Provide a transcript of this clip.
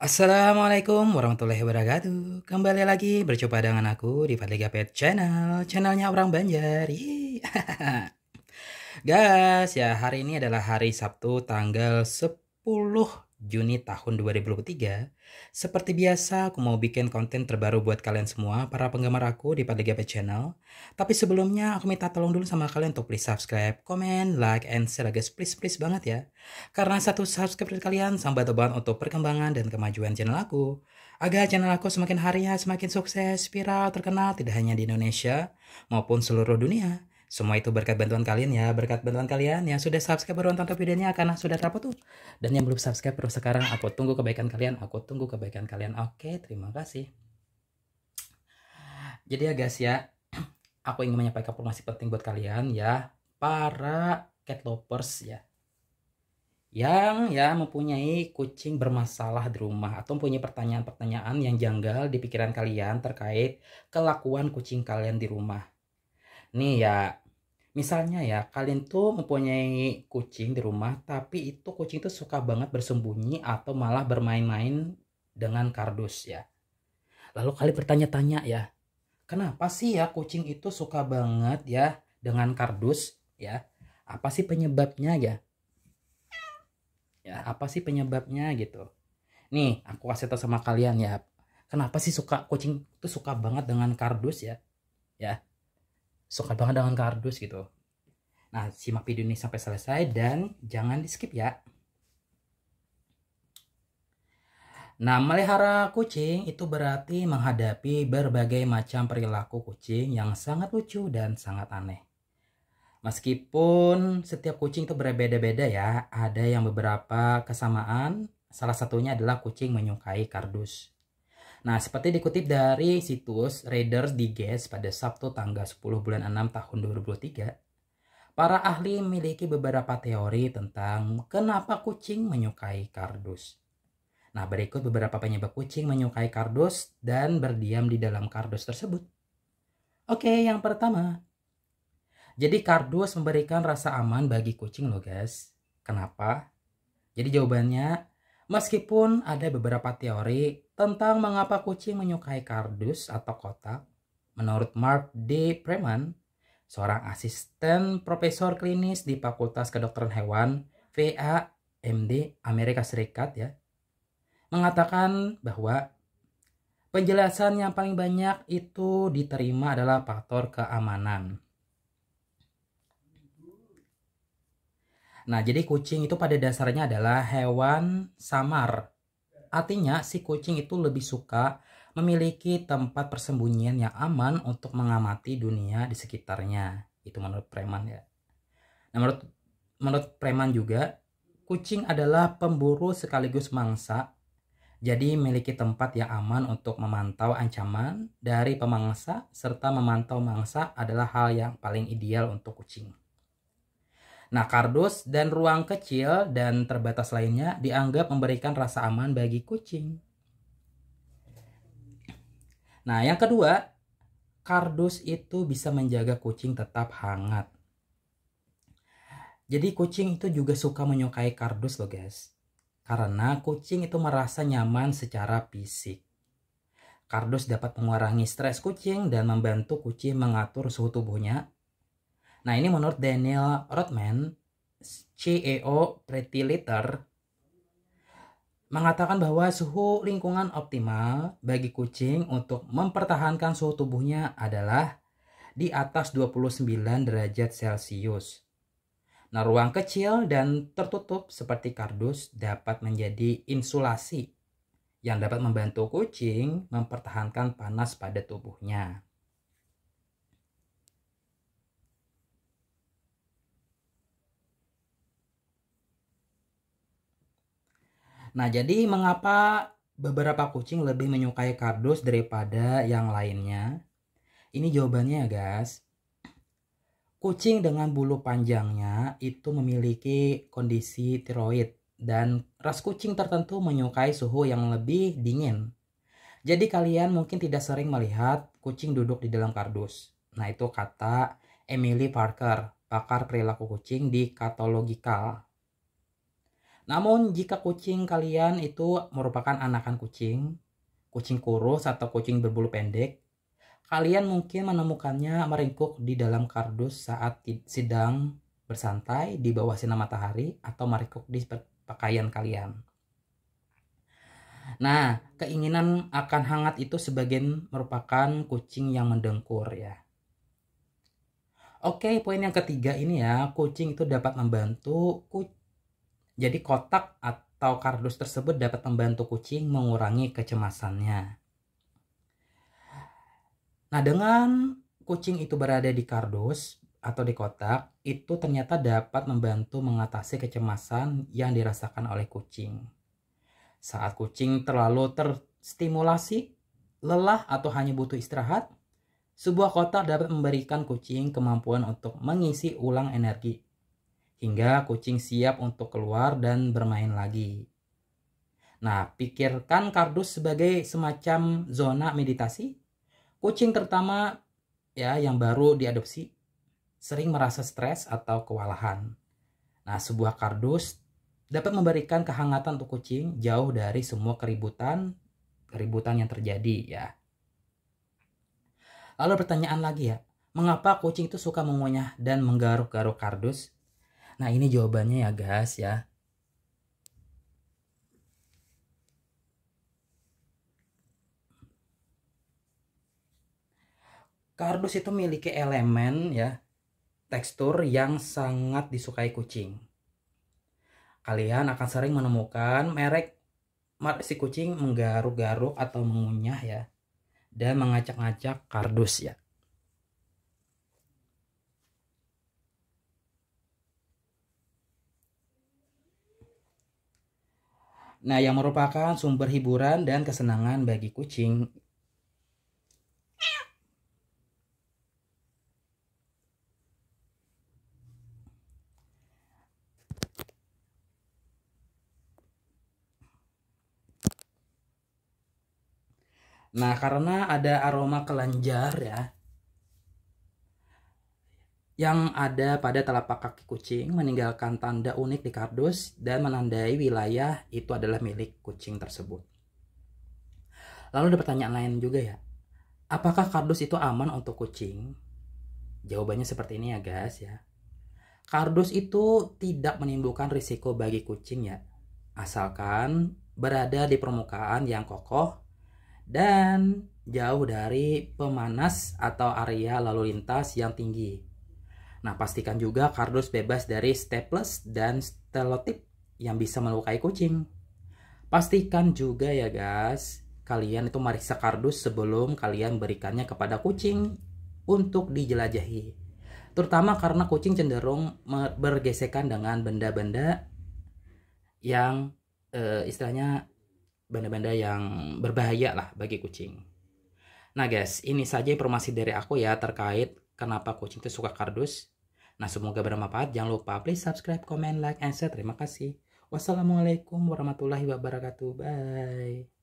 Assalamualaikum warahmatullahi wabarakatuh Kembali lagi berjumpa dengan aku di Fadli Pet Channel Channelnya orang Banjar Guys ya hari ini adalah hari Sabtu tanggal 10 Juni tahun 2023, seperti biasa aku mau bikin konten terbaru buat kalian semua para penggemar aku di Pada Channel. Tapi sebelumnya aku minta tolong dulu sama kalian untuk please subscribe, comment, like, and share guys please please banget ya. Karena satu subscribe dari kalian sambat banget untuk perkembangan dan kemajuan channel aku. Agar channel aku semakin hari ya semakin sukses, viral, terkenal tidak hanya di Indonesia maupun seluruh dunia. Semua itu berkat bantuan kalian ya, berkat bantuan kalian yang sudah subscribe baru nonton videonya karena sudah terapa tuh. Dan yang belum subscribe terus sekarang aku tunggu kebaikan kalian, aku tunggu kebaikan kalian. Oke, terima kasih. Jadi ya guys ya, aku ingin menyampaikan informasi penting buat kalian ya, para cat lovers ya yang ya mempunyai kucing bermasalah di rumah atau mempunyai pertanyaan-pertanyaan yang janggal di pikiran kalian terkait kelakuan kucing kalian di rumah. Nih ya, misalnya ya kalian tuh mempunyai kucing di rumah tapi itu kucing tuh suka banget bersembunyi atau malah bermain-main dengan kardus ya. Lalu kalian bertanya-tanya ya, kenapa sih ya kucing itu suka banget ya dengan kardus ya? Apa sih penyebabnya ya? Ya, apa sih penyebabnya gitu. Nih, aku kasih tau sama kalian ya. Kenapa sih suka kucing itu suka banget dengan kardus ya? Ya suka banget dengan kardus gitu. Nah, simak video ini sampai selesai dan jangan di-skip ya. Nah, melihara kucing itu berarti menghadapi berbagai macam perilaku kucing yang sangat lucu dan sangat aneh. Meskipun setiap kucing itu berbeda-beda ya, ada yang beberapa kesamaan. Salah satunya adalah kucing menyukai kardus. Nah, seperti dikutip dari situs Raiders di gas pada Sabtu tanggal 10 bulan 6 tahun 2023, para ahli memiliki beberapa teori tentang kenapa kucing menyukai kardus. Nah, berikut beberapa penyebab kucing menyukai kardus dan berdiam di dalam kardus tersebut. Oke, yang pertama. Jadi kardus memberikan rasa aman bagi kucing loh guys. Kenapa? Jadi jawabannya Meskipun ada beberapa teori tentang mengapa kucing menyukai kardus atau kotak, menurut Mark D. Preman, seorang asisten profesor klinis di Fakultas Kedokteran Hewan VAMD Amerika Serikat ya, mengatakan bahwa penjelasan yang paling banyak itu diterima adalah faktor keamanan. Nah, jadi kucing itu pada dasarnya adalah hewan samar. Artinya, si kucing itu lebih suka memiliki tempat persembunyian yang aman untuk mengamati dunia di sekitarnya. Itu menurut preman ya. Nah, menurut menurut preman juga, kucing adalah pemburu sekaligus mangsa. Jadi memiliki tempat yang aman untuk memantau ancaman dari pemangsa serta memantau mangsa adalah hal yang paling ideal untuk kucing. Nah, kardus dan ruang kecil dan terbatas lainnya dianggap memberikan rasa aman bagi kucing. Nah, yang kedua, kardus itu bisa menjaga kucing tetap hangat. Jadi kucing itu juga suka menyukai kardus loh guys. Karena kucing itu merasa nyaman secara fisik. Kardus dapat mengurangi stres kucing dan membantu kucing mengatur suhu tubuhnya Nah ini menurut Daniel Rodman, CEO Pretty Litter, mengatakan bahwa suhu lingkungan optimal bagi kucing untuk mempertahankan suhu tubuhnya adalah di atas 29 derajat Celcius. Nah, ruang kecil dan tertutup seperti kardus dapat menjadi insulasi yang dapat membantu kucing mempertahankan panas pada tubuhnya. Nah, jadi mengapa beberapa kucing lebih menyukai kardus daripada yang lainnya? Ini jawabannya ya, guys. Kucing dengan bulu panjangnya itu memiliki kondisi tiroid dan ras kucing tertentu menyukai suhu yang lebih dingin. Jadi kalian mungkin tidak sering melihat kucing duduk di dalam kardus. Nah itu kata Emily Parker, pakar perilaku kucing di Katologikal namun jika kucing kalian itu merupakan anakan kucing, kucing kurus atau kucing berbulu pendek, kalian mungkin menemukannya meringkuk di dalam kardus saat sedang bersantai di bawah sinar matahari atau meringkuk di pakaian kalian. Nah, keinginan akan hangat itu sebagian merupakan kucing yang mendengkur ya. Oke, poin yang ketiga ini ya, kucing itu dapat membantu kucing jadi kotak atau kardus tersebut dapat membantu kucing mengurangi kecemasannya. Nah, dengan kucing itu berada di kardus atau di kotak, itu ternyata dapat membantu mengatasi kecemasan yang dirasakan oleh kucing. Saat kucing terlalu terstimulasi, lelah atau hanya butuh istirahat, sebuah kotak dapat memberikan kucing kemampuan untuk mengisi ulang energi hingga kucing siap untuk keluar dan bermain lagi. Nah, pikirkan kardus sebagai semacam zona meditasi. Kucing terutama ya yang baru diadopsi sering merasa stres atau kewalahan. Nah, sebuah kardus dapat memberikan kehangatan untuk kucing jauh dari semua keributan keributan yang terjadi ya. Lalu pertanyaan lagi ya, mengapa kucing itu suka mengunyah dan menggaruk-garuk kardus Nah, ini jawabannya ya, guys ya. Kardus itu memiliki elemen ya, tekstur yang sangat disukai kucing. Kalian akan sering menemukan merek si kucing menggaruk-garuk atau mengunyah ya dan mengacak-acak kardus ya. Nah, yang merupakan sumber hiburan dan kesenangan bagi kucing. Nah, karena ada aroma kelenjar ya, yang ada pada telapak kaki kucing meninggalkan tanda unik di kardus dan menandai wilayah itu adalah milik kucing tersebut. Lalu ada pertanyaan lain juga ya. Apakah kardus itu aman untuk kucing? Jawabannya seperti ini ya guys ya. Kardus itu tidak menimbulkan risiko bagi kucing ya. Asalkan berada di permukaan yang kokoh dan jauh dari pemanas atau area lalu lintas yang tinggi Nah, pastikan juga kardus bebas dari staples dan stelotip yang bisa melukai kucing. Pastikan juga ya guys, kalian itu meriksa kardus sebelum kalian berikannya kepada kucing untuk dijelajahi. Terutama karena kucing cenderung bergesekan dengan benda-benda yang e, istilahnya benda-benda yang berbahaya lah bagi kucing. Nah guys, ini saja informasi dari aku ya terkait kenapa kucing itu suka kardus. Nah, semoga bermanfaat. Jangan lupa please subscribe, comment, like, and share. Terima kasih. Wassalamualaikum warahmatullahi wabarakatuh. Bye.